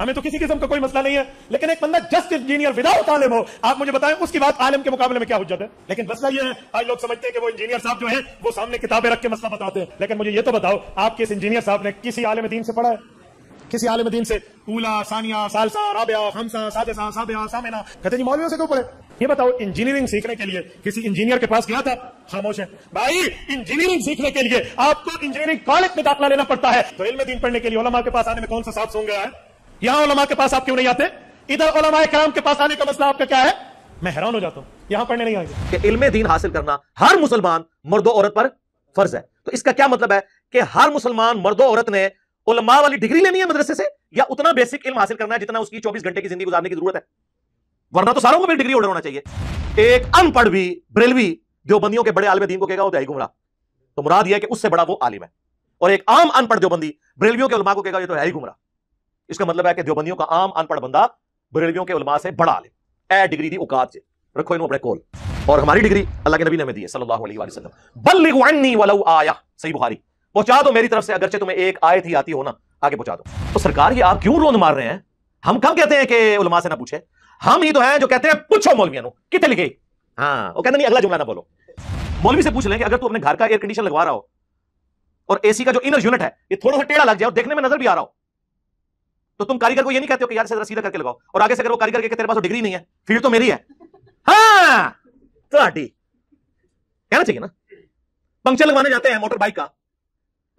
हमें तो किसी किस्म का कोई मसला नहीं है लेकिन एक बंदा जस्ट इंजीनियर विदाउट आलिम हो आप मुझे बताएं उसकी बात आलिम के मुकाबले में क्या हुज्जत है लेकिन मसला ये है आज लोग समझते हैं कि वो इंजीनियर साहब जो है वो सामने किताबें रख के मसला बताते हैं लेकिन मुझे ये तो बताओ आपके इस इंजीनियर साहब ने किसी आलिम दीन से पढ़ा है किसी आलिम दीन से कूला सानिया सालसा राबिया हमसा साजसा साबिया सामिना कहते जी मौलवियों से क्यों पढ़े ये बताओ इंजीनियरिंग सीखने के लिए किसी इंजीनियर के पास गया था खामोश है भाई इंजीनियरिंग सीखने के लिए आपको इंजीनियरिंग कॉलेज में दाखिला लेना पड़ता है तो इल्म दीन पढ़ने के लिए ओलमा के पास आने में कौन सा साथ सुन गया है यहां ओलमा के पास आप क्यों नहीं आते इधर ओलमा कराम के पास आने का मसला आपका क्या है मैं हैरान हो जाता हूं यहां पढ़ने नहीं आएंगे कि इल्मे दीन हासिल करना हर मुसलमान मर्दो औरत पर फर्ज है तो इसका क्या मतलब है कि हर मुसलमान मर्दो औरत ने उलमा वाली डिग्री लेनी है मदरसे से या उतना बेसिक इल्म हासिल करना है जितना उसकी चौबीस घंटे की जिंदगी गुजारने की जरूरत है वरना तो सारों को भी डिग्री ऑर्डर होना चाहिए एक अनपढ़ भी ब्रेलवी देवबंदियों के बड़े आलिम दीन को कहेगा वो गुमराह तो मुराद यह है कि उससे बड़ा वो आलिम है और एक आम अनपढ़ देवबंदी ब्रेलवियों के उलमा को कहेगा ये तो है ही गुमराह इसका मतलब है कि देवबंदियों का आम अनपढ़ बंदा बरेलियों के उलमा से बढ़ा ले ए डिग्री दी औकात से रखो इन अपने कोल और हमारी डिग्री अल्लाह के नबी ने हमें दी है सल्लल्लाहु अलैहि वसल्लम बल्लिगु अन्नी वलौ आया सही बुखारी पहुंचा दो मेरी तरफ से अगरचे तुम्हें एक आयत ही आती हो ना आगे पहुंचा दो तो सरकार ये आप क्यों रोंद मार रहे हैं हम कब कहते हैं कि उलमा से ना पूछे हम ही तो हैं जो कहते हैं पूछो मौलविया कितने लिखे हाँ वो कहते नहीं अगला जुमला ना बोलो मौलवी से पूछ लें कि अगर तू अपने घर का एयर कंडीशन लगवा रहा हो और एसी का जो इनर यूनिट है ये थोड़ा सा टेढ़ा लग जाए और देखने में नजर भी आ रहा हो तो तुम कारीगर को ये नहीं कहते हो कि यार से सीधा करके लगाओ और आगे से अगर वो कारीगर के तेरे पास तो डिग्री नहीं है फील्ड तो मेरी है हाँ कहना चाहिए ना पंक्चर लगवाने जाते हैं मोटर बाइक का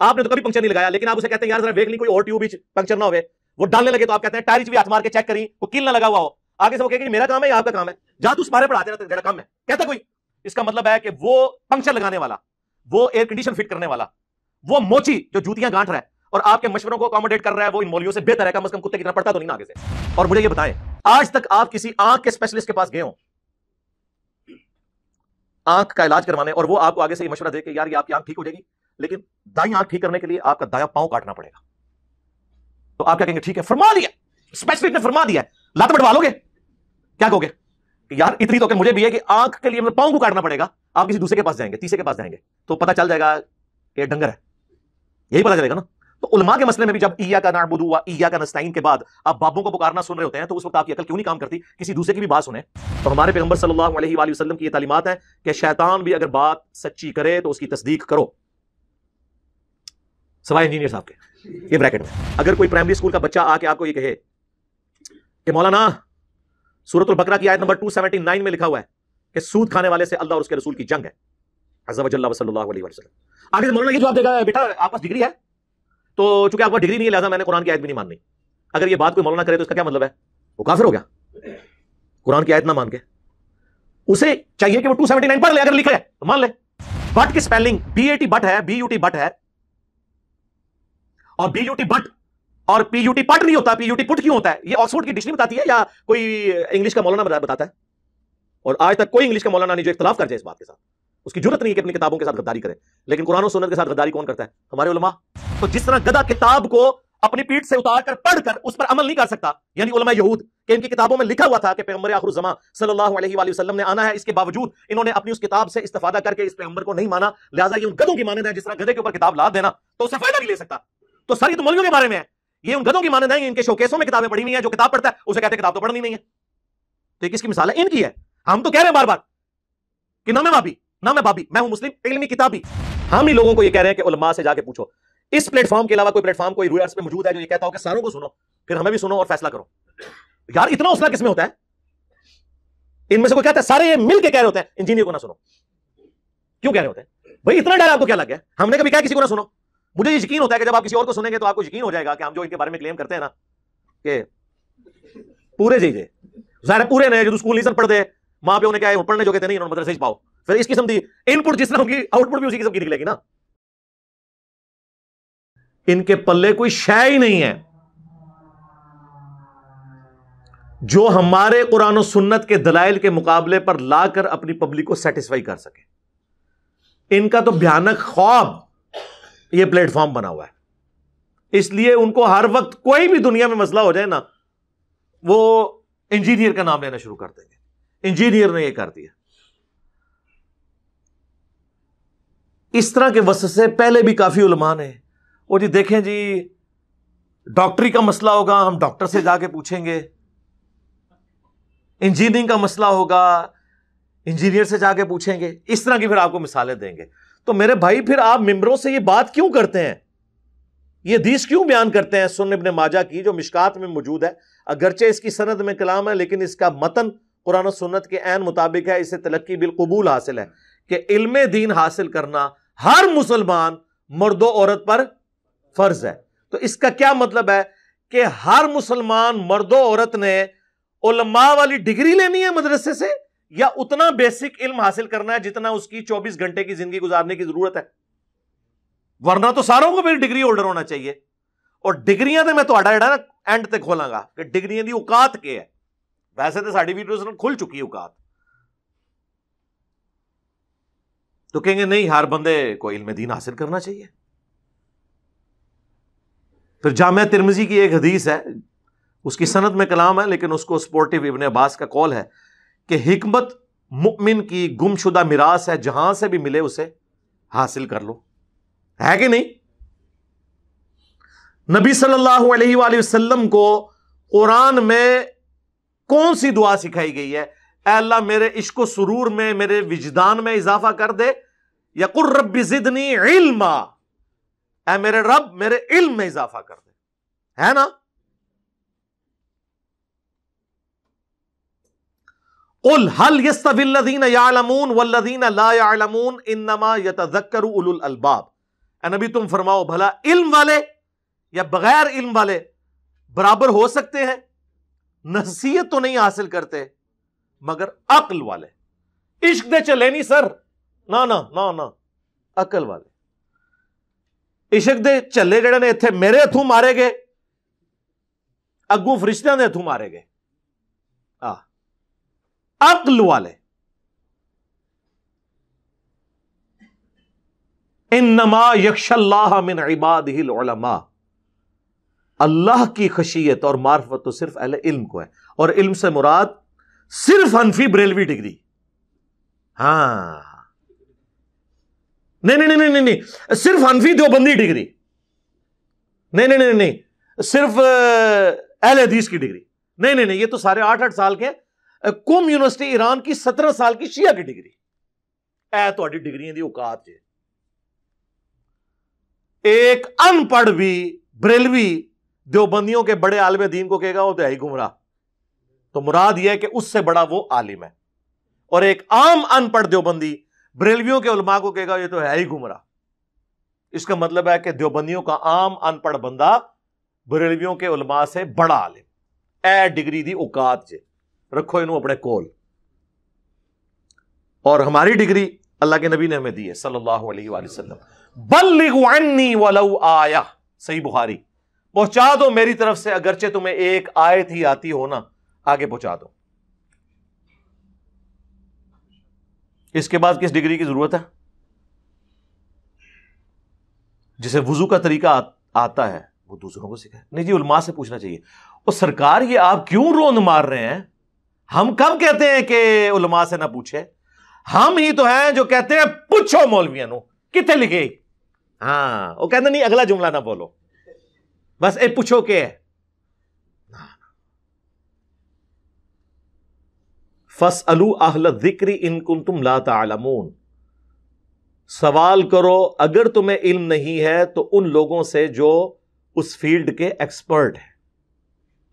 आपने तो कभी पंक्चर नहीं लगाया लेकिन आप उसे कहते हैं यार जरा देख कोई और ट्यूब बीच पंक्चर ना हो वो डालने लगे तो आप कहते हैं टायर भी हाथ मार के चेक करी वो किल ना लगा हुआ हो आगे से वो कहेगी मेरा काम है आपका काम है जहां तू सारे पढ़ाते रहते काम है कहता कोई इसका मतलब है कि वो पंक्चर लगाने वाला वो एयर कंडीशन फिट करने वाला वो मोची जो जूतियां गांठ रहा है और आपके मशवरों को अकोमोडेट कर रहा है वो इन मोलियों से बेहतर है कम अज कम कुत्ते कितना पड़ता तो नहीं आगे से और मुझे ये बताएं आज तक आप किसी आंख के स्पेशलिस्ट के पास गए हो आंख का इलाज करवाने और वो आपको आगे से मशवरा दे कि यार ये आपकी आंख ठीक हो जाएगी लेकिन दाई आंख ठीक करने के लिए आपका दाया पांव काटना पड़ेगा तो आप क्या कहेंगे ठीक है फरमा दिया स्पेशलिस्ट ने फरमा दिया लात बटवा लोगे क्या कहोगे यार इतनी तो मुझे भी है कि आंख के लिए मतलब पाँव को काटना पड़ेगा आप किसी दूसरे के पास जाएंगे तीसरे के पास जाएंगे तो पता चल जाएगा कि डंगर है यही पता चलेगा ना तो उलमा के मसले में भी जब ईया का नाबुद हुआ ईया का नस्ताइन के बाद आप बाबों को पुकारना सुन रहे होते हैं तो उस वक्त आपकी अकल क्यों नहीं काम करती किसी दूसरे की भी बात सुने तो हमारे पैगंबर सल्लल्लाहु अलैहि वसल्लम की ये तालीमत है कि शैतान भी अगर बात सच्ची करे तो उसकी तस्दीक करो सवाई इंजीनियर साहब के ये ब्रैकेट में अगर कोई प्राइमरी स्कूल का बच्चा आके आपको ये कहे कि मौलाना सूरत बकरा की आयत नंबर 279 में लिखा हुआ है कि सूद खाने वाले से अल्लाह और उसके रसूल की जंग है आगे मौलाना ये जवाब देगा बेटा आपके डिग्री है तो चूंकि आपका डिग्री नहीं लिया मैंने कुरान की आयत भी नहीं माननी अगर ये बात कोई मौलाना करे तो इसका क्या मतलब है वो काफिर हो गया कुरान की आयत ना मान के उसे चाहिए कि वो 279 पढ़ ले अगर लिखा है तो मान ले बट की spelling B A T but है बी यू टी बट है और बी यू टी बट और पी यू टी पट नहीं होता पी यू टी पुट क्यों होता है ये ऑक्सफोर्ड की डिक्शनरी बताती है या कोई इंग्लिश का मौलाना बताता है और आज तक कोई इंग्लिश का मौलाना नहीं जो इख्तलाफ कर जाए इस बात के साथ उसकी जरूरत नहीं है कि अपनी किताबों के साथ गद्दारी करें लेकिन कुरान सोनत के साथ गद्दारी कौन करता है हमारे उलमा तो जिस तरह गदा किताब को अपनी पीठ से उतार कर पढ़कर उस पर अमल नहीं कर सकता यानी उलमा यहूद कि इनकी किताबों में लिखा हुआ था कि आखिर जमा सल्लल्लाहु अलैहि वसल्लम ने आना है इसके बावजूद इन्होंने अपनी उस किताब से इस्तेफादा करके इस पैगंबर को नहीं माना लिहाजा ये उन गदों की माने है जिस तरह गदे के ऊपर किताब ला देना तो उससे फायदा नहीं ले सकता तो सर तो मौलियों के बारे में है ये उन गदों की मानद है इनके शोकेसों में किताबें पढ़ी हुई है जो किताब पढ़ता है उसे कहते हैं किताब तो पढ़नी नहीं है तो किसकी मिसाल है इनकी है हम तो कह रहे हैं बार बार कि नमे वापी ना मैं भाभी मैं हूं मुस्लिम इलमी किताबी हम ही लोगों को ये कह रहे हैं कि उलमा से जाके पूछो इस प्लेटफॉर्म के अलावा कोई प्लेटफॉर्म कोई रूयर्स में मौजूद है जो ये कहता हो कि सारों को सुनो फिर हमें भी सुनो और फैसला करो यार इतना हौसला किसमें होता है इनमें से कोई कहता है सारे ये मिल के कह रहे होते हैं इंजीनियर को ना सुनो क्यों कह रहे होते हैं भाई इतना डर आपको क्या लग गया हमने कभी कहा किसी को ना सुनो मुझे यकीन होता है कि जब आप किसी और को सुनेंगे तो आपको यकीन हो जाएगा कि हम जो इनके बारे में क्लेम करते हैं ना कि पूरे जे ज़ाहिर पूरे नहीं जो स्कूल तो नहीं सर पढ़ते माँ प्यो ने क्या पढ़ने जो कहते नहीं मदरसे पाओ फिर इस किस्म की इनपुट जिस तरह होगी आउटपुट भी उसी किस्म की निकलेगी ना इनके पल्ले कोई शय ही नहीं है जो हमारे कुरान और सुन्नत के दलाइल के मुकाबले पर लाकर अपनी पब्लिक को सेटिस्फाई कर सके इनका तो भयानक ख्वाब ये प्लेटफॉर्म बना हुआ है इसलिए उनको हर वक्त कोई भी दुनिया में मसला हो जाए ना वो इंजीनियर का नाम लेना शुरू कर देंगे इंजीनियर ने ये कर दिया इस तरह के वस से पहले भी काफ़ी उलमान ने वो जी देखें जी डॉक्टरी का मसला होगा हम डॉक्टर से जाके पूछेंगे इंजीनियरिंग का मसला होगा इंजीनियर से जाके पूछेंगे इस तरह की फिर आपको मिसालें देंगे तो मेरे भाई फिर आप मेम्बरों से ये बात क्यों करते हैं ये हदीस क्यों बयान करते हैं सुन इबन माजा की जो मिशकात में मौजूद है अगरचे इसकी सनद में कलाम है लेकिन इसका मतन कुरान सुन्नत के एन मुताबिक है इसे तलक्की बिलकबूल हासिल है कि इलम दीन हासिल करना हर मुसलमान मर्दो औरत पर फर्ज है तो इसका क्या मतलब है कि हर मुसलमान मर्दो औरत ने उलमा वाली डिग्री लेनी है मदरसे से या उतना बेसिक इल्म हासिल करना है जितना उसकी 24 घंटे की जिंदगी गुजारने की जरूरत है वरना तो सारों को फिर डिग्री होल्डर होना चाहिए और डिग्रियां तो मैं तो अड़ा एंड तक खोलांगा कि डिग्रियां की औकात के है वैसे तो साड़ी वीडियो खुल चुकी है औकात तो कहेंगे नहीं हर बंदे को इल्म दीन हासिल करना चाहिए फिर जाम तिरमजी की एक हदीस है उसकी सनत में कलाम है लेकिन उसको स्पोर्टिव इबन अब्बास का कॉल है कि हिकमत मुमिन की गुमशुदा मिरास है जहां से भी मिले उसे हासिल कर लो है कि नहीं नबी सल्लल्लाहु अलैहि वसल्लम को कुरान में कौन सी दुआ सिखाई गई है अल्लाह मेरे इश्क सुरूर में मेरे विजदान में इजाफा कर दे या कुर रब ए मेरे रब मेरे इल्म में इजाफा कर दे है ना उल हल यस्तविल्लदीन यालमून वल्लदीन ला यालमून इन्नमा यतज़क्करु उलुल अलबाब ए नबी तुम फरमाओ भला इल्म वाले या बगैर इल्म वाले बराबर हो सकते हैं नसीहत तो नहीं हासिल करते मगर अक्ल वाले इश्क दे चले नहीं सर ना ना ना ना अकल वाले इश्क दे चले जेड़े ने इतने मेरे हथों मारे गए अगू फरिश्तियां के हथों मारे गए आ अक्ल वाले इनमा यक्षल्लाह मिन इबाद ही अल्लाह की खशियत और मार्फत तो सिर्फ अहले इल्म को है और इल्म से मुराद सिर्फ अनफी ब्रेलवी डिग्री हां नहीं नहीं नहीं नहीं नहीं सिर्फ अनफी देवबंदी डिग्री नहीं नहीं नहीं नहीं सिर्फ एल हदीस की डिग्री नहीं नहीं नहीं ये तो सारे आठ आठ साल के कुम यूनिवर्सिटी ईरान की सत्रह साल की शिया की डिग्री है तो ਡਿਗਰੀਆਂ ਦੀ औकात है एक अनपढ़ भी ब्रेलवी देवबंदियों के बड़े आलम दीन को कहेगा वो तो है ही गुमराह तो मुराद यह कि उससे बड़ा वो आलिम है और एक आम अनपढ़ देवबंदी बरेलवियों के उलमा को कहेगा ये तो है ही गुमरा इसका मतलब है कि देवबंदियों का आम अनपढ़ बंदा बरेलवियों के उलमा से बड़ा आलिम ए डिग्री दी औकात जे रखो इन अपने कोल और हमारी डिग्री अल्लाह के नबी ने हमें दी है सल्लल्लाहु अलैहि वसल्लम बल्लिगुअन्नी वलौ आया सही बुखारी पहुंचा दो मेरी तरफ से अगरचे तुम्हें एक आयत ही आती हो ना आगे पहुंचा दो इसके बाद किस डिग्री की जरूरत है जिसे वजू का तरीका आ, आता है वो दूसरों को सिखाए नहीं जी उलमा से पूछना चाहिए और सरकार ये आप क्यों रोंद मार रहे हैं हम कब कहते हैं कि उलमा से ना पूछे हम ही तो हैं जो कहते हैं पूछो मौलविया कितने लिखे हाँ वो कहते नहीं अगला जुमला ना बोलो बस ए पूछो के है फस अलू आहल जिक्री इनकुन तुम ला तालमून सवाल करो अगर तुम्हें इल्म नहीं है तो उन लोगों से जो उस फील्ड के एक्सपर्ट हैं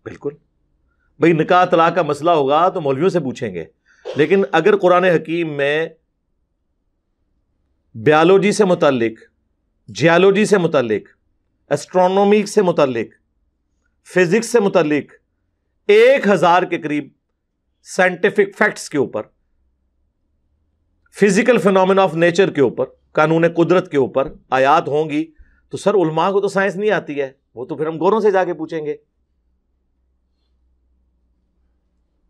बिल्कुल भाई निका तला का मसला होगा तो मौलवियों से पूछेंगे लेकिन अगर कुरान हकीम में बायोलॉजी से मुतलिक जियालॉजी से मुतलिक एस्ट्रोनॉमी से मुतलिक फिजिक्स से मुतलिक एक हज़ार के करीब साइंटिफिक फैक्ट्स के ऊपर फिजिकल फिनोमिन ऑफ नेचर के ऊपर कानून कुदरत के ऊपर आयात होंगी तो सर उलमा को तो साइंस नहीं आती है वो तो फिर हम गोरों से जाके पूछेंगे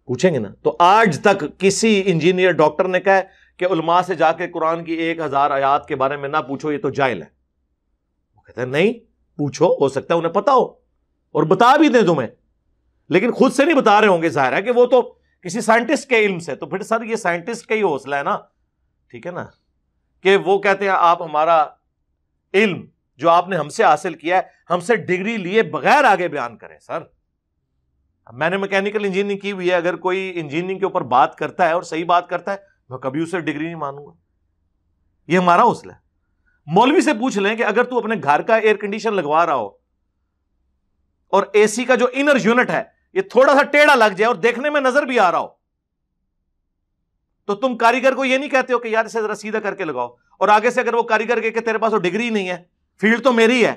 पूछेंगे ना तो आज तक किसी इंजीनियर डॉक्टर ने कहा कि उलमा से जाके कुरान की एक हजार आयात के बारे में ना पूछो ये तो जायल है वो कहते हैं नहीं पूछो हो सकता है उन्हें पता हो और बता भी दें तुम्हें लेकिन खुद से नहीं बता रहे होंगे जाहिर है कि वो तो किसी साइंटिस्ट के इल्म से तो फिर सर ये साइंटिस्ट का ही हौसला है ना ठीक है ना कि वो कहते हैं आप हमारा इल्म जो आपने हमसे हासिल किया है हमसे डिग्री लिए बगैर आगे बयान करें सर मैंने मैकेनिकल इंजीनियरिंग की हुई है अगर कोई इंजीनियरिंग के ऊपर बात करता है और सही बात करता है मैं कभी उसे डिग्री नहीं मानूंगा ये हमारा हौसला है मौलवी से पूछ लें कि अगर तू अपने घर का एयर कंडीशन लगवा रहा हो और एसी का जो इनर यूनिट है ये थोड़ा सा टेढ़ा लग जाए और देखने में नजर भी आ रहा हो तो तुम कारीगर को ये नहीं कहते हो कि यार इसे जरा सीधा करके लगाओ और आगे से अगर वो कारीगर के, के तेरे पास वो तो डिग्री नहीं है फील्ड तो मेरी है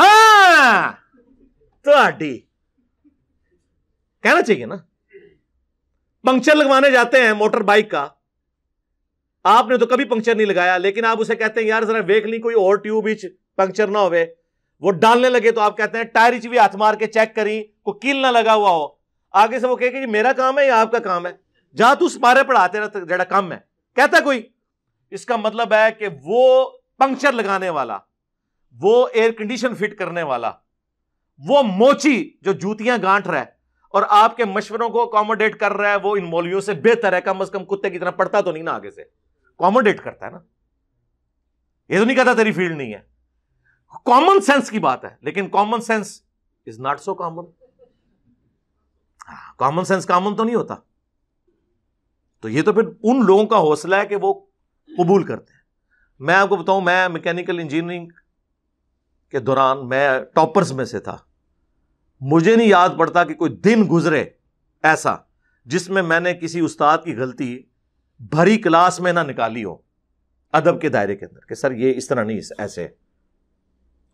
हाँ तो कहना चाहिए ना पंक्चर लगवाने जाते हैं मोटर बाइक का आपने तो कभी पंक्चर नहीं लगाया लेकिन आप उसे कहते हैं यार जरा वेख ली कोई और ट्यूब पंक्चर ना हो वो डालने लगे तो आप कहते हैं टायरिच भी हाथ मार के चेक करी को कील ना लगा हुआ हो आगे से वो कहे कि मेरा काम है या आपका काम है जहां तू मारे पढ़ाते तो रहते जरा कम है कहता कोई इसका मतलब है कि वो पंक्चर लगाने वाला वो एयर कंडीशन फिट करने वाला वो मोची जो जूतियां गांठ रहा है और आपके मशवरों को अकोमोडेट कर रहा है वो इन मौलियों से बेहतर है कम अज कम कुत्ते की तरह पड़ता तो नहीं ना आगे से अकोमोडेट करता है ना ये तो नहीं कहता तेरी फील्ड नहीं है कॉमन सेंस की बात है लेकिन common sense is not so common common sense common तो नहीं होता तो ये तो फिर उन लोगों का हौसला है कि वो कबूल करते हैं मैं आपको बताऊं मैं मैकेनिकल इंजीनियरिंग के दौरान मैं टॉपर्स में से था मुझे नहीं याद पड़ता कि कोई दिन गुजरे ऐसा जिसमें मैंने किसी उस्ताद की गलती भरी क्लास में ना निकाली हो अदब के दायरे के अंदर कि सर ये इस तरह नहीं ऐसे है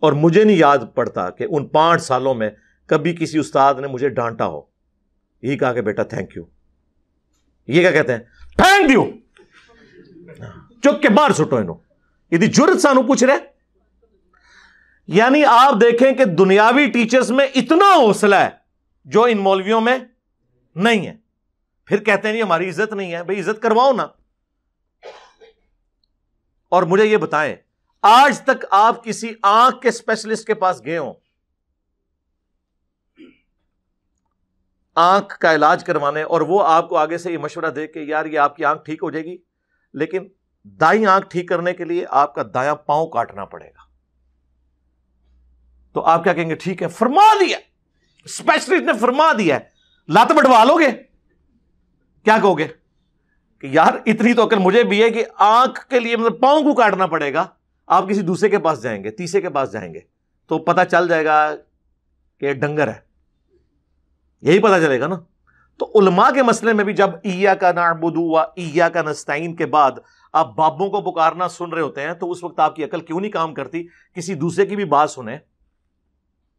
और मुझे नहीं याद पड़ता कि उन पांच सालों में कभी किसी उस्ताद ने मुझे डांटा हो यही कहा कि बेटा थैंक यू ये क्या कहते हैं थैंक यू चुप के बाहर सुटो इन यदि जुर्त सानू पूछ रहे यानी आप देखें कि दुनियावी टीचर्स में इतना हौसला है जो इन मौलवियों में नहीं है फिर कहते हैं जी हमारी इज्जत नहीं है भाई इज्जत करवाओ ना और मुझे यह बताएं आज तक आप किसी आंख के स्पेशलिस्ट के पास गए हो आंख का इलाज करवाने और वो आपको आगे से ये मशवरा दे के यार ये आपकी आंख ठीक हो जाएगी लेकिन दाई आंख ठीक करने के लिए आपका दाया पांव काटना पड़ेगा तो आप क्या कहेंगे ठीक है फरमा दिया स्पेशलिस्ट ने फरमा दिया है लात बटवा लोगे क्या कहोगे कि यार इतनी तो अकल मुझे भी है कि आंख के लिए मतलब पांव को काटना पड़ेगा आप किसी दूसरे के पास जाएंगे तीसरे के पास जाएंगे तो पता चल जाएगा कि डंगर है यही पता चलेगा ना तो उलमा के मसले में भी जब ईया का नाबुदू व ईया का नस्ताइन के बाद आप बाबों को पुकारना सुन रहे होते हैं तो उस वक्त आपकी अकल क्यों नहीं काम करती किसी दूसरे की भी बात सुने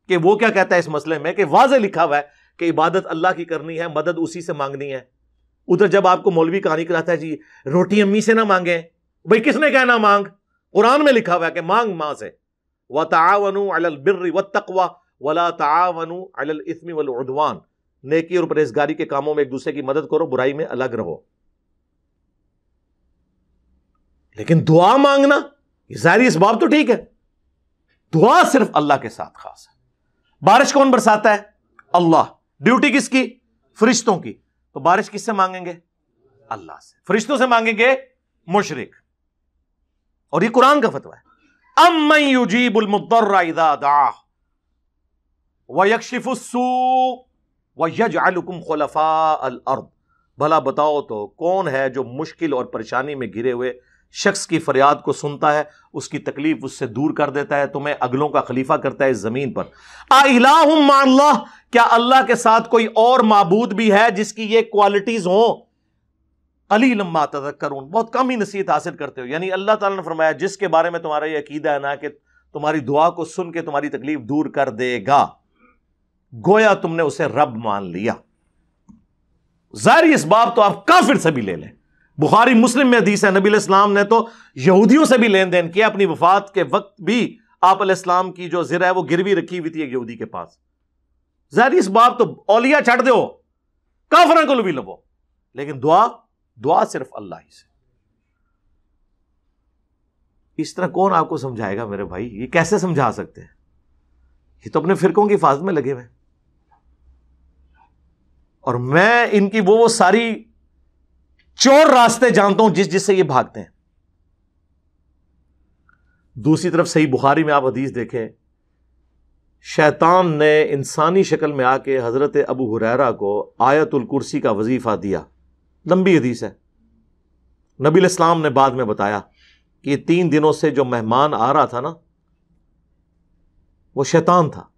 कि वो क्या कहता है इस मसले में कि वाज लिखा हुआ है कि इबादत अल्लाह की करनी है मदद उसी से मांगनी है उधर जब आपको मौलवी कहानी कराता है जी रोटी अम्मी से ना मांगे भाई किसने कहना मांग कुरान में लिखा हुआ है कि मांग मां से व तावनु अल बिर्र व तकवा वला तावनु अल इसमी वल उदवान नेकी और परहेजगारी के कामों में एक दूसरे की मदद करो बुराई में अलग रहो लेकिन दुआ मांगना जाहिर इस बाब तो ठीक है दुआ सिर्फ अल्लाह के साथ खास है बारिश कौन बरसाता है अल्लाह ड्यूटी किसकी फरिश्तों की तो बारिश किससे मांगेंगे अल्लाह से फरिश्तों से मांगेंगे मुशरक और ये कुरान का फतवा है अम खलफा अल अर्द भला बताओ तो कौन है जो मुश्किल और परेशानी में घिरे हुए शख्स की फरियाद को सुनता है उसकी तकलीफ उससे दूर कर देता है तुम्हें अगलों का खलीफा करता है इस जमीन पर आला क्या अल्लाह के साथ कोई और मबूद भी है जिसकी ये क्वालिटीज हों अली लम्मा तजक्करून बहुत कम ही नसीहत हासिल करते हो यानी अल्लाह ताला ने फरमाया जिसके बारे में तुम्हारा यह अकीदा है ना कि तुम्हारी दुआ को सुन के तुम्हारी तकलीफ दूर कर देगा गोया तुमने उसे रब मान लिया जाहिर इसबाब तो आप काफिर से भी ले लें बुखारी मुस्लिम में हदीस है नबी इस्लाम ने तो यहूदियों से भी लेन देन किया अपनी वफात के वक्त भी आप इस्लाम की जो जिर है वो गिरवी रखी हुई थी यहूदी के पास जाहिर इस बाब तो ओलिया छट दो काफर को भी लवो लेकिन दुआ दुआ सिर्फ अल्लाह ही से इस तरह कौन आपको समझाएगा मेरे भाई ये कैसे समझा सकते हैं ये तो अपने फिरकों की हिफाजत में लगे हुए और मैं इनकी वो वो सारी चोर रास्ते जानता हूं जिस जिससे ये भागते हैं दूसरी तरफ सही बुखारी में आप हदीस देखें शैतान ने इंसानी शक्ल में आके हज़रत अबू हुरैरा को आयतुल कुर्सी का वजीफ़ा दिया लंबी हदीस है नबी इस्लाम ने बाद में बताया कि ये तीन दिनों से जो मेहमान आ रहा था ना वो शैतान था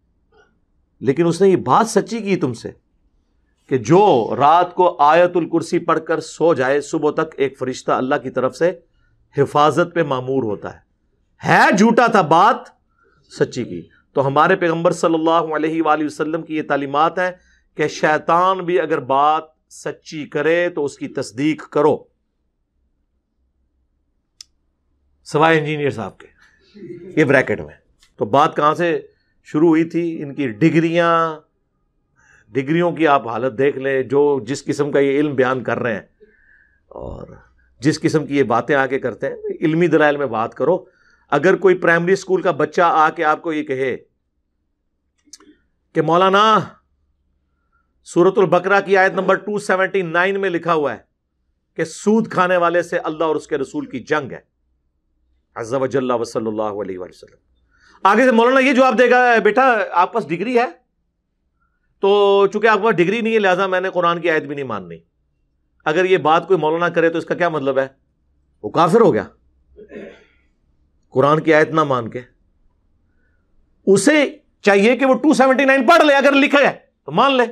लेकिन उसने ये बात सच्ची की तुमसे कि जो रात को आयतुल कुर्सी पढ़कर सो जाए सुबह तक एक फरिश्ता अल्लाह की तरफ से हिफाजत पे मामूर होता है है झूठा था बात सच्ची की तो हमारे पैगंबर सल्लल्लाहु अलैहि वसल्लम की ये तालीमत है कि शैतान भी अगर बात सच्ची करे तो उसकी तस्दीक करो सवाई इंजीनियर साहब के ये ब्रैकेट में तो बात कहां से शुरू हुई थी इनकी डिग्रियां डिग्रियों की आप हालत देख लें जो जिस किस्म का ये इल्म बयान कर रहे हैं और जिस किस्म की ये बातें आके करते हैं तो इल्मी दलाइल में बात करो अगर कोई प्राइमरी स्कूल का बच्चा आके आपको ये कहे कि मौलाना सूरतुल बकरा की आयत नंबर टू सेवेंटी नाइन में लिखा हुआ है कि सूद खाने वाले से अल्लाह और उसके रसूल की जंग है आगे से मौलाना ये जवाब देगा बेटा आप पास डिग्री है तो चूंकि आपके डिग्री नहीं है लिहाजा मैंने कुरान की आयत भी नहीं माननी अगर ये बात कोई मौलाना करे तो इसका क्या मतलब है वो काफिर हो गया कुरान की आयत ना मान के उसे चाहिए कि वो नाइन पढ़ ले अगर लिखा है तो मान ले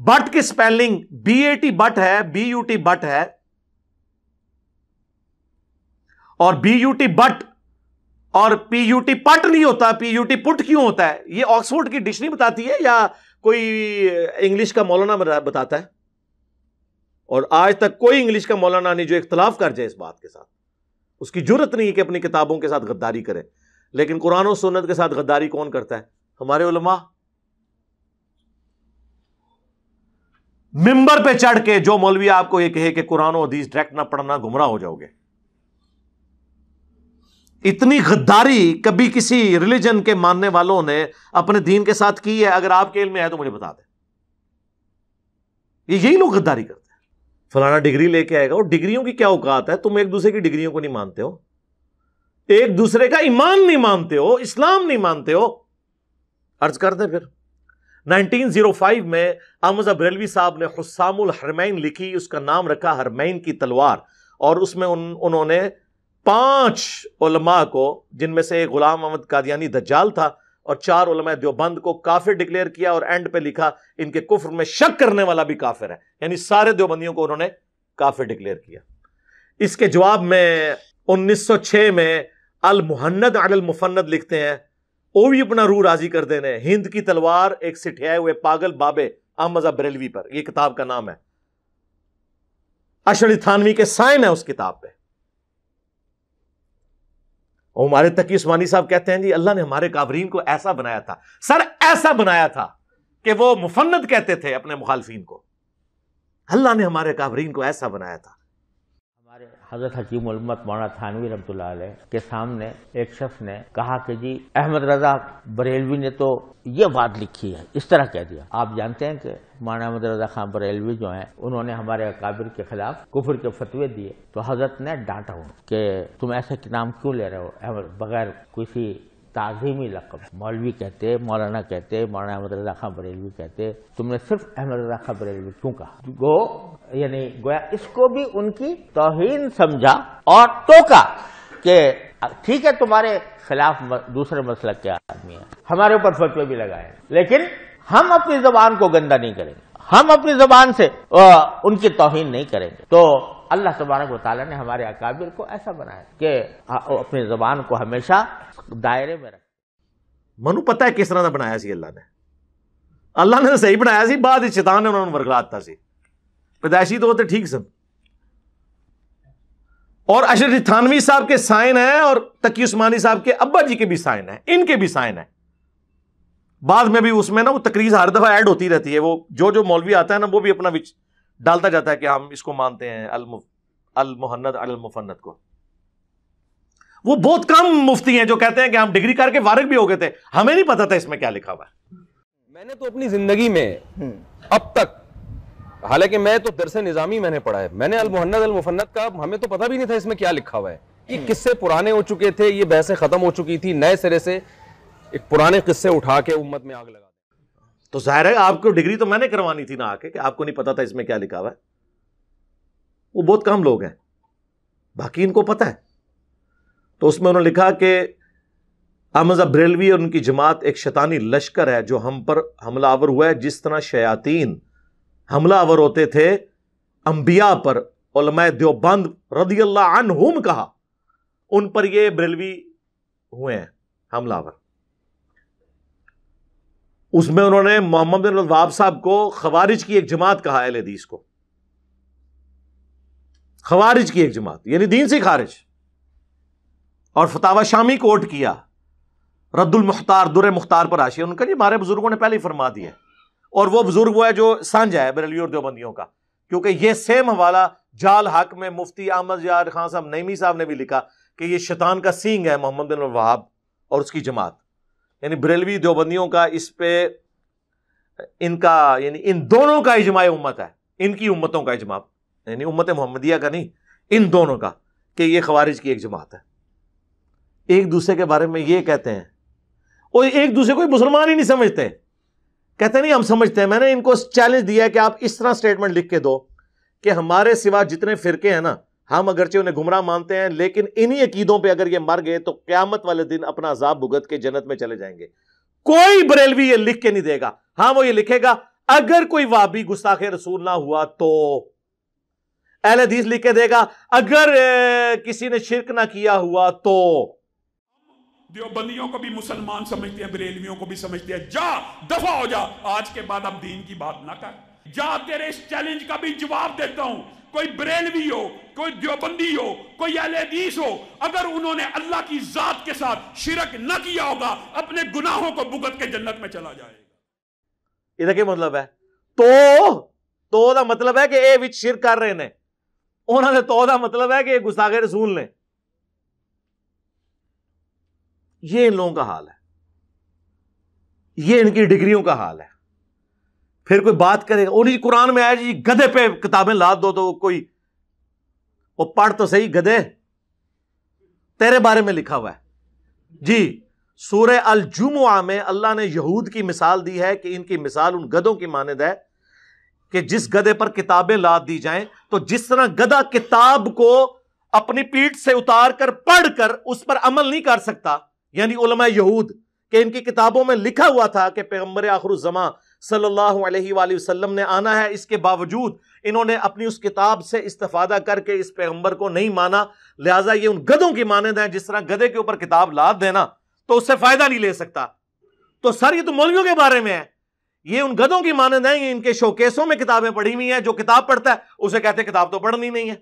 बट की spelling B A T but है बी यू टी बट है और बी यू टी बट और पी यू टी पट नहीं होता पी यू टी पुट क्यों होता है ये ऑक्सफोर्ड की डिक्शनरी बताती है या कोई इंग्लिश का मौलाना बताता है और आज तक कोई इंग्लिश का मौलाना नहीं जो इख्तलाफ कर जाए इस बात के साथ उसकी जरूरत नहीं है कि अपनी किताबों के साथ गद्दारी करें लेकिन कुरान और सुन्नत के साथ गद्दारी कौन करता है हमारे उलमा मिंबर पे चढ़ के जो मौलवी आपको ये कहे कि कुरान हदीस डायरेक्ट ना पढ़ना गुमराह हो जाओगे इतनी गद्दारी कभी किसी रिलीजन के मानने वालों ने अपने दीन के साथ की है अगर आपके इल्म में है तो मुझे बता दें ये यही लोग गद्दारी करते हैं फलाना डिग्री लेके आएगा और डिग्रियों की क्या औकात है तुम एक दूसरे की डिग्रियों को नहीं मानते हो एक दूसरे का ईमान नहीं मानते हो इस्लाम नहीं मानते हो अर्ज कर दे फिर 1905 में अमज रेलवी साहब ने हसामुल हरमैन लिखी उसका नाम रखा हरमैन की तलवार और उसमें उन उन्होंने पांच उलमा को जिनमें से गुलाम अहमद कादियानी दज्जाल था और चार उलमा देवबंद को काफिर डिक्लेयर किया और एंड पे लिखा इनके कुफर में शक करने वाला भी काफिर है यानी सारे देवबंदियों को उन्होंने काफिर डिक्लेयर किया इसके जवाब में 1906 में अल मुहन्नद अल मुफन्नद लिखते हैं वो भी अपना रूह राजी कर देने हिंद की तलवार एक सिठियाए हुए पागल बाबे अहमद बरेलवी पर यह किताब का नाम है अशर थानवी के साइन है उस किताब पर हमारे तकी उस्मानी साहब कहते हैं जी अल्लाह ने हमारे काबरीन को ऐसा बनाया था सर ऐसा बनाया था कि वो मुफन्नत कहते थे अपने मुखालफी को अल्लाह ने हमारे काबरीन को ऐसा बनाया था हजरत हकीम उलमत मौना थानवी रमत के सामने एक शख्स ने कहा कि जी अहमद रजा बरेलवी ने तो ये बात लिखी है इस तरह कह दिया आप जानते हैं कि माना अहमद रजा खान बरेलवी जो हैं उन्होंने हमारे अकाबिर के खिलाफ कुफर के फतवे दिए तो हजरत ने डांटा हूं कि तुम ऐसे नाम क्यों ले रहे हो बगैर किसी ताज़ीमी लकब मौलवी कहते मौलाना कहते मौलाना अहमद रजा खां बरेलवी कहते तुमने सिर्फ अहमद रजा खां बरेलवी क्यों कहा गो यानी गोया इसको भी उनकी तोहन समझा और टोका कि ठीक है तुम्हारे खिलाफ दूसरे मसलक के आदमी है हमारे ऊपर फतवे भी लगाए लेकिन हम अपनी जबान को गंदा नहीं करेंगे हम अपनी जबान से उनकी तोहन नहीं करेंगे तो अल्लाह तबारक वाली ने हमारे अकाबिर को ऐसा बनाया कि अपनी जबान को हमेशा दायरे में रख मनु पता है किस तरह का बनाया सी अल्लाह ने अल्लाह ने तो सही बनाया सी बाद शैतान ने उन्होंने वरगलाता सी पैदाइशी तो होते तो ठीक सन और अशर थानवी साहब के साइन है और तकी उस्मानी साहब के अब्बा जी के भी साइन है इनके भी साइन है बाद में भी उसमें ना वो तकरीज हर दफा ऐड होती रहती है वो जो जो मौलवी आता है ना वो भी अपना डालता जाता है कि हम इसको मानते हैं अलमुहन्नत अलमुफन्नत को वो बहुत कम मुफ्ती हैं जो कहते हैं कि हम डिग्री करके वारक भी हो गए थे हमें नहीं पता था इसमें क्या लिखा हुआ है मैंने तो अपनी जिंदगी में हम्म। अब तक हालांकि मैं तो दरसे निजामी मैंने पढ़ा है मैंने अल मुफन्नत का हमें तो पता भी नहीं था इसमें क्या लिखा हुआ है ये हम्म। किस्से पुराने हो चुके थे ये बहसें खत्म हो चुकी थी नए सिरे से एक पुराने किस्से उठा के उम्मत में आग लगा तो जाहिर है आपको डिग्री तो मैंने करवानी थी ना आके कि आपको नहीं पता था इसमें क्या लिखा हुआ है वो बहुत कम लोग हैं बाकी इनको पता है तो उसमें उन्होंने लिखा कि अहमद अब्रेलवी और उनकी जमात एक शैतानी लश्कर है जो हम पर हमलावर हुआ है जिस तरह शयातीन हमलावर होते थे अंबिया पर देवबंद रदी अल्लाह अनहुम कहा उन पर ये ब्रेलवी हुए हैं हमलावर उसमें उन्होंने मोहम्मद बिन रजवाब साहब को खवारिज की एक जमात कहा अहल हदीस को खवारिज की एक जमात यानी दीन से खारिज और फतावा शामी कोर्ट किया रद्दुल मुख्तार दुर मुख्तार पर आशिया उनका जी हमारे बुजुर्गों ने पहले ही फरमा दिया और वह बुजुर्ग वो है जो सांझा है बरेली और देवबंदियों का क्योंकि यह सेम हवाला जाल हक में मुफ्ती अहमद यार खान साहब नईमी साहब ने भी लिखा कि यह शैतान का सींग है मोहम्मद बिन वहाब और उसकी जमात यानी बरेलवी देवबंदियों का इस पर इनका यानी इन दोनों का इजमा उम्मत है इनकी उम्मतों का इजमा यानी उम्मत मोहम्मदिया का नहीं इन दोनों का कि ये खबारिज की एक जमात है एक दूसरे के बारे में यह कहते हैं और एक दूसरे को मुसलमान ही नहीं समझते कहते नहीं हम समझते हैं मैंने इनको चैलेंज दिया है कि आप इस तरह स्टेटमेंट लिख के दो कि हमारे सिवा जितने फिरके हैं ना हम अगरचे उन्हें गुमराह मानते हैं लेकिन इन्हीं अकीदों पे अगर ये मर गए तो क्यामत वाले दिन अपना अजाब भुगत के जन्नत में चले जाएंगे कोई बरेलवी ये लिख के नहीं देगा हाँ वो ये लिखेगा अगर कोई वाबी गुस्ताख रसूल ना हुआ तो एल हदीस लिख के देगा अगर ए, किसी ने शिरक ना किया हुआ तो देवबंदियों को भी मुसलमान समझते हैं बरेलवियों को भी समझते हैं जा दफा हो जा आज के बाद अब दीन की बात ना कर जा तेरे इस चैलेंज का भी जवाब देता हूं कोई बरेलवी हो कोई द्योबंदी हो कोई अल हो अगर उन्होंने अल्लाह की जात के साथ शिरक न किया होगा अपने गुनाहों को भुगत के जन्नत में चला जाएगा इधर मतलब है तो तो दा मतलब है कि ये विच शिर कर रहे ने उन्होंने तो दा मतलब है कि गुस्सागे रसूल ने ये इन लोगों का हाल है ये इनकी डिग्रियों का हाल है फिर कोई बात करेगा उन्हीं कुरान में आया जी गधे पे किताबें लाद दो तो कोई वो पढ़ तो सही गधे तेरे बारे में लिखा हुआ है जी सूर्य अलजुमा में अल्लाह ने यहूद की मिसाल दी है कि इनकी मिसाल उन गधों की मानद है कि जिस गधे पर किताबें लाद दी जाए तो जिस तरह गधा किताब को अपनी पीठ से उतार कर पढ़कर उस पर अमल नहीं कर सकता यानी उलमा यहूद कि इनकी किताबों में लिखा हुआ था कि पैगम्बर आखरुजमा सल्लल्लाहु अलैहि वसल्लम ने आना है इसके बावजूद इन्होंने अपनी उस किताब से इस्तफादा करके इस पैगम्बर को नहीं माना लिहाजा ये उन गधों की मानद है जिस तरह गधे के ऊपर किताब लाद देना तो उससे फायदा नहीं ले सकता तो सर ये तो मौलवियों के बारे में है ये उन गदों की मानद है ये इनके शोकेसों में किताबें पढ़ी हुई हैं जो किताब पढ़ता है उसे कहते हैं किताब तो पढ़नी नहीं है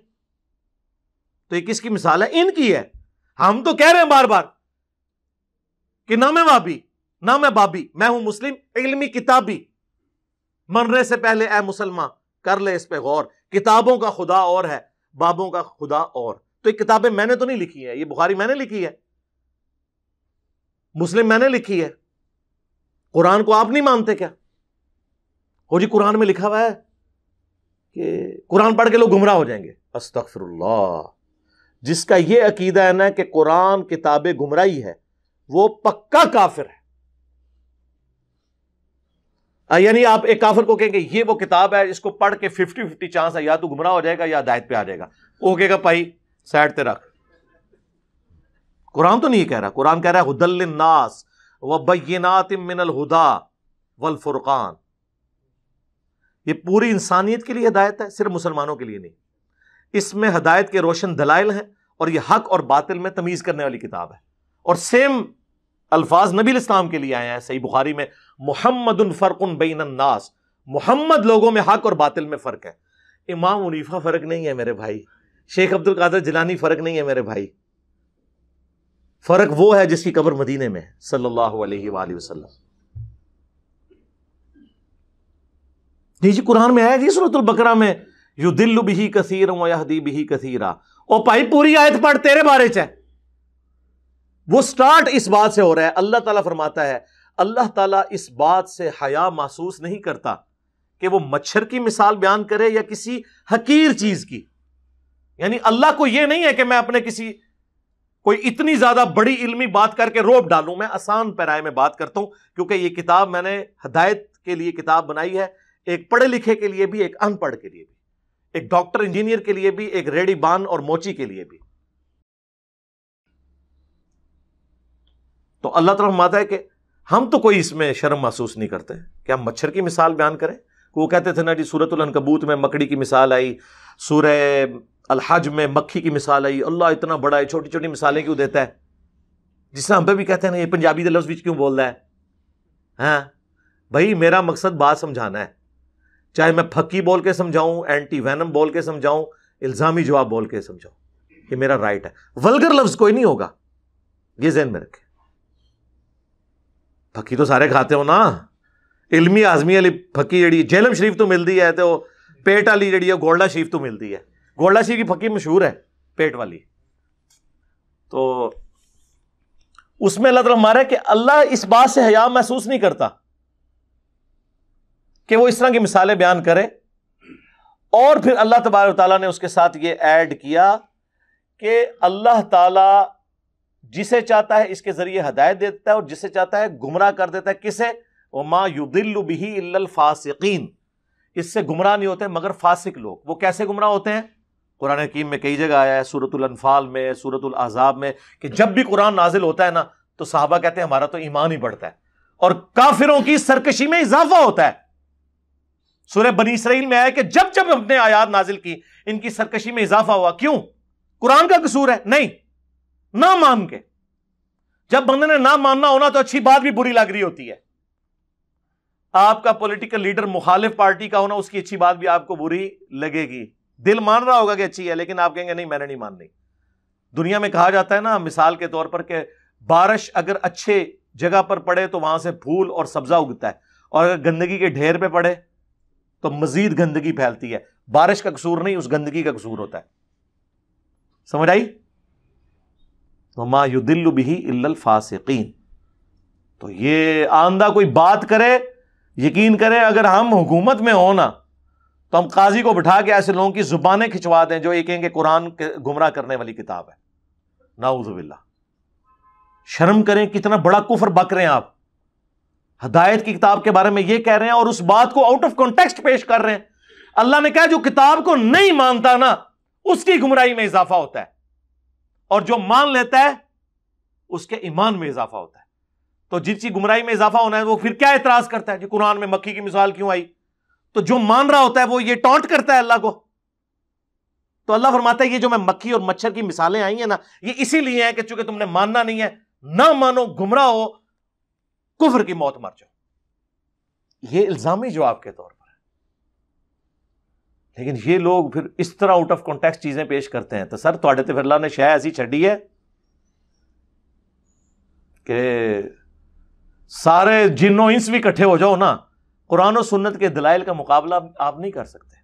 तो ये किसकी मिसाल है इनकी है हम तो कह रहे हैं बार बार कि ना मैं वाबी ना मैं बाबी मैं हूं मुस्लिम इलमी किताबी मरने से पहले ए मुसलमान कर ले इस पर गौर किताबों का खुदा और है बाबों का खुदा और तो ये किताबें मैंने तो नहीं लिखी है ये बुखारी मैंने लिखी है मुस्लिम मैंने लिखी है कुरान को आप नहीं मानते क्या हो जी कुरान में लिखा हुआ है कि कुरान पढ़ के लोग गुमराह हो जाएंगे अस्तफरुल्ला जिसका यह अकीदा है ना कि कुरान किताबें गुमराही है वो पक्का काफिर है यानी आप एक काफिर को कहेंगे ये वो किताब है इसको पढ़ के फिफ्टी फिफ्टी चांस है या तो गुमराह हो जाएगा या दायत पे आ जाएगा वो कहेगा भाई साइड पे रख कुरान तो नहीं कह रहा कुरान कह रहा है हुदल नास व मिनल हुदा वल फुरकान ये पूरी इंसानियत के लिए हदायत है सिर्फ मुसलमानों के लिए नहीं इसमें हदायत के रोशन दलाइल हैं और यह हक और बातिल में तमीज़ करने वाली किताब है और सेम अल्फाज नबी इस्लाम के लिए आए हैं सही बुखारी में मोहम्मद फ़र्क़न बैन नास मोहम्मद लोगों में हक और बातिल में फ़र्क है इमाम उनीफा फ़र्क नहीं है मेरे भाई शेख अब्दुल कादर जिलानी फ़र्क नहीं है मेरे भाई फ़र्क वो है जिसकी कब्र मदीने में है सल्लल्लाहु अलैहि वसल्लम जी जी कुरान में आया जी सूरत बकरा में यु दिल बिही कसीर वहदी बिही कसीरा ओ भाई पूरी आयत पढ़ तेरे बारे च है वो स्टार्ट इस बात से हो रहा है अल्लाह ताला फरमाता है अल्लाह ताला इस बात से हया महसूस नहीं करता कि वो मच्छर की मिसाल बयान करे या किसी हकीर चीज की यानी अल्लाह को यह नहीं है कि मैं अपने किसी कोई इतनी ज्यादा बड़ी इल्मी बात करके रोप डालू मैं आसान पैराए में बात करता हूं क्योंकि ये किताब मैंने हदायत के लिए किताब बनाई है एक पढ़े लिखे के लिए भी एक अनपढ़ के लिए भी एक डॉक्टर इंजीनियर के लिए भी एक रेडी बान और मोची के लिए भी तो अल्लाह तरफ माता है कि हम तो कोई इसमें शर्म महसूस नहीं करते क्या मच्छर की मिसाल बयान करें वो कहते थे ना जी सूरत कबूत में मकड़ी की मिसाल आई सूर अलहज में मक्खी की मिसाल आई अल्लाह इतना बड़ा है छोटी छोटी मिसालें क्यों देता है जिससे हम पे भी कहते हैं ना ये पंजाबी के लफ्ज़ बीच क्यों बोल रहा है हाँ भाई मेरा मकसद बात समझाना है चाहे मैं फक्की बोल के समझाऊं एंटी वैनम बोल के समझाऊं इल्ज़ामी जवाब बोल के समझाऊं ये मेरा राइट है वलगर लफ्ज़ कोई नहीं होगा ये जहन में रखें फकी तो सारे खाते हो ना इलमी आजमी वाली फकी जी जेलम शरीफ तो मिलती है तो पेट वाली जी गोल्डा शरीफ तो मिलती है गोल्डा शरीफ की फकी मशहूर है पेट वाली तो उसमें अल्लाह तला मारा कि अल्लाह इस बात से हया महसूस नहीं करता कि वो इस तरह की मिसालें बयान करे और फिर अल्लाह तबार ने उसके साथ ये ऐड किया कि अल्लाह ताला जिसे चाहता है इसके जरिए हदायत देता है और जिसे चाहता है गुमराह कर देता है किसे माँ युदिल्लु बिही फासिकीन इससे गुमराह नहीं होते मगर फासिक लोग वो कैसे गुमराह होते हैं कुरान हकीम में कई जगह आया है सूरतुल्फाल में सूरत आज़ाब में कि जब भी कुरान नाजिल होता है ना तो साहबा कहते हैं हमारा तो ईमान ही बढ़ता है और काफिरों की सरकशी में इजाफा होता है सूर्य बनी इसराइल में आया कि जब जब हमने आयात नाजिल की इनकी सरकशी में इजाफा हुआ क्यों कुरान का कसूर है नहीं ना मान के जब बंदे ने ना मानना होना तो अच्छी बात भी बुरी लग रही होती है आपका पॉलिटिकल लीडर मुखालिफ पार्टी का होना उसकी अच्छी बात भी आपको बुरी लगेगी दिल मान रहा होगा कि अच्छी है लेकिन आप कहेंगे नहीं मैंने नहीं माननी दुनिया में कहा जाता है ना मिसाल के तौर पर कि बारिश अगर अच्छे जगह पर पड़े तो वहां से फूल और सब्जा उगता है और अगर गंदगी के ढेर पे पड़े तो मजीद गंदगी फैलती है बारिश का कसूर नहीं उस गंदगी का कसूर होता है समझ आई नुमा तो युदिल्लु बिही इल्लल फासिकीन तो ये आंदा कोई बात करे यकीन करे अगर हम हुकूमत में हो ना तो हम काजी को बिठा के ऐसे लोगों की जुबानें खिंचवा दें जो एक कहेंगे कुरान गुमराह करने वाली किताब है नाउजुबिल्ला शर्म करें कितना बड़ा कुफर बक रहे हैं आप हदायत की किताब के बारे में यह कह रहे हैं और उस बात को आउट ऑफ कॉन्टेक्स्ट पेश कर रहे हैं अल्लाह ने कहा जो किताब को नहीं मानता ना उसकी गुमराही में इजाफा होता है और जो मान लेता है उसके ईमान में इजाफा होता है तो जिस चीज गुमराई में इजाफा होना है वो फिर क्या एतराज करता है कि कुरान में मक्खी की मिसाल क्यों आई तो जो मान रहा होता है वो ये टॉन्ट करता है अल्लाह को तो अल्लाह फरमाता है ये जो मैं मक्खी और मच्छर की मिसालें आई हैं ना ये इसीलिए हैं कि चूंकि तुमने मानना नहीं है ना मानो गुमराह हो कुफर की मौत मर जाओ ये इल्जामी जवाब के तौर पर लेकिन ये लोग फिर इस तरह आउट ऑफ कॉन्टेक्स चीज़ें पेश करते हैं तो सर थोड़े तो फिर अल्लाह ने शह ऐसी छड़ी है कि सारे जिनो इंस भी इकट्ठे हो जाओ ना कुरान और सुन्नत के दलाइल का मुकाबला आप नहीं कर सकते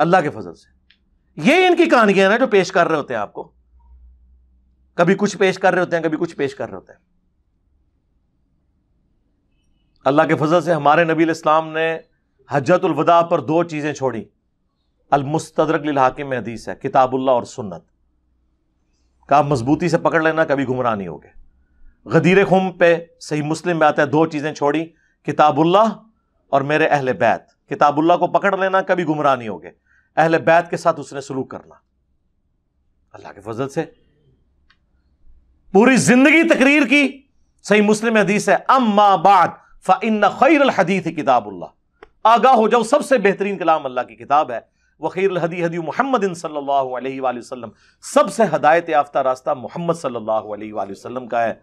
अल्लाह के फजल से ये इनकी कहानियां ना जो पेश कर रहे होते हैं आपको कभी कुछ पेश कर रहे होते हैं कभी कुछ पेश कर रहे होते हैं अल्लाह के फजल से हमारे नबी इस्लाम ने हजतुलवदा पर दो चीज़ें छोड़ी अलमुस्तरक लिलहाकिम में हदीस है किताबुल्ला और सुन्नत का मजबूती से पकड़ लेना कभी गुमराह नहीं गए गदीर खुम पे सही मुस्लिम में आता है दो चीज़ें छोड़ी किताबुल्ला और मेरे अहल बैत किताबुल्ला को पकड़ लेना कभी गुमराह नहीं होगे अहल बैत के साथ उसने सलूक करना अल्लाह के फजल से पूरी जिंदगी तकरीर की सही मुस्लिम हदीस है अम्मा बाद फ़िन खैर हदीत किताबुल्ला आगाह हो जाओ सबसे बेहतरीन कलाम अल्लाह की किताब है वखीर हदी हदी मोहम्मद वसल्लम सबसे हदायत याफ्ता रास्ता मोहम्मद सल्लल्लाहु का है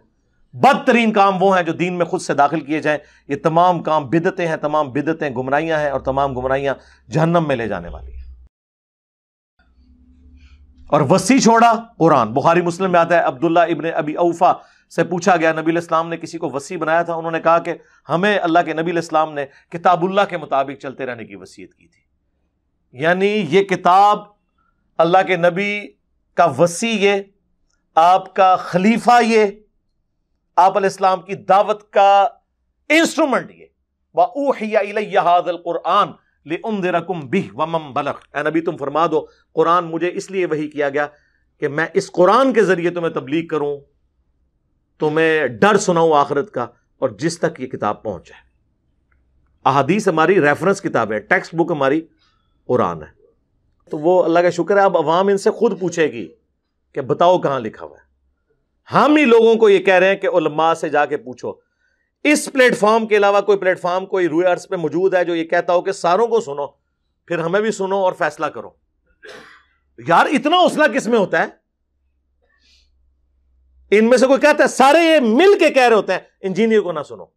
बदतरीन काम वो हैं जो दीन में खुद से दाखिल किए जाएं ये तमाम काम बिदतें हैं तमाम बिदतें गुमराइयां हैं और तमाम गुमराइयां जहन्नम में ले जाने वाली हैं और वसी छोड़ा कुरान बुखारी मुस्लिम में आता है अब्दुल्ला इबन अबी औफा से पूछा गया नबी इस्लाम ने किसी को वसी बनाया था उन्होंने कहा कि हमें अल्लाह के नबी इस्लाम ने किताबुल्ला के मुताबिक चलते रहने की वसीयत की थी यानी ये किताब अल्लाह के नबी का वसी ये आपका खलीफा ये आप इस्लाम की दावत का इंस्ट्रूमेंट ये वादल नबी तुम फरमा दो कुरान मुझे इसलिए वही किया गया कि मैं इस कुरान के जरिए तुम्हें तबलीग करूं तुम्हें डर सुनाऊं आखिरत का और जिस तक ये किताब पहुंचे अहादीस हमारी रेफरेंस किताब है टेक्स्ट बुक हमारी कुरान है तो वो अल्लाह का शुक्र है अब अवाम इनसे खुद पूछेगी कि बताओ कहां लिखा हुआ है हम ही लोगों को ये कह रहे हैं कि उलमा से जाके पूछो इस प्लेटफॉर्म के अलावा कोई प्लेटफॉर्म कोई रूए अर्स पे मौजूद है जो ये कहता हो कि सारों को सुनो फिर हमें भी सुनो और फैसला करो यार इतना हौसला किसमें होता है इनमें से कोई कहता है सारे ये मिल के कह रहे होते हैं इंजीनियर को ना सुनो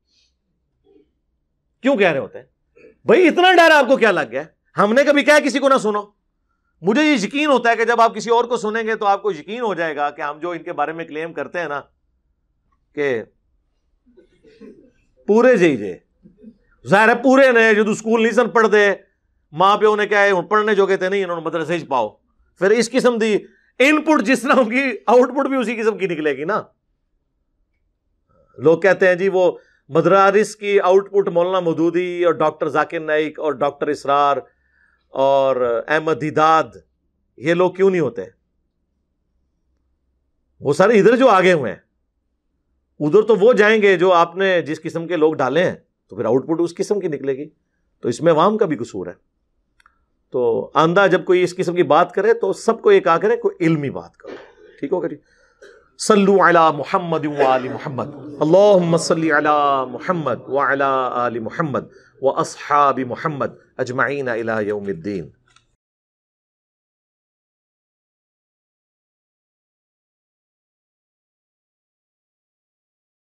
क्यों कह रहे होते हैं भाई इतना डर आपको क्या लग गया हमने कभी क्या किसी को ना सुनो मुझे ये यकीन होता है कि जब आप किसी और को सुनेंगे तो आपको यकीन हो जाएगा कि हम जो इनके बारे में क्लेम करते हैं ना कि पूरे जाइए जाहिर है पूरे ने जो स्कूल नहीं सन पढ़ते माँ प्यो ने क्या है पढ़ने जोगे थे नहीं इन्होंने मदरसे पाओ फिर इस किस्म की इनपुट जिस तरह की आउटपुट भी उसी किस्म की निकलेगी ना लोग कहते हैं जी वो मदरारिस की आउटपुट मौलाना मदूदी और डॉक्टर जाकिर नाइक और डॉक्टर इसरार और अहमदिदाद ये लोग क्यों नहीं होते वो सारे इधर जो आगे हुए हैं उधर तो वो जाएंगे जो आपने जिस किस्म के लोग डाले हैं तो फिर आउटपुट उस किस्म की निकलेगी तो इसमें वाम का भी कसूर है तो आंधा जब कोई इस किस्म की बात करे तो सबको ये कहा करे कोई इलमी बात करो ठीक होगा जी सल्लु अला मोहम्मद वाली मोहम्मद अल्लाह सल्ली अला मोहम्मद वाला मोहम्मद واصحاب محمد اجمعين الى يوم الدين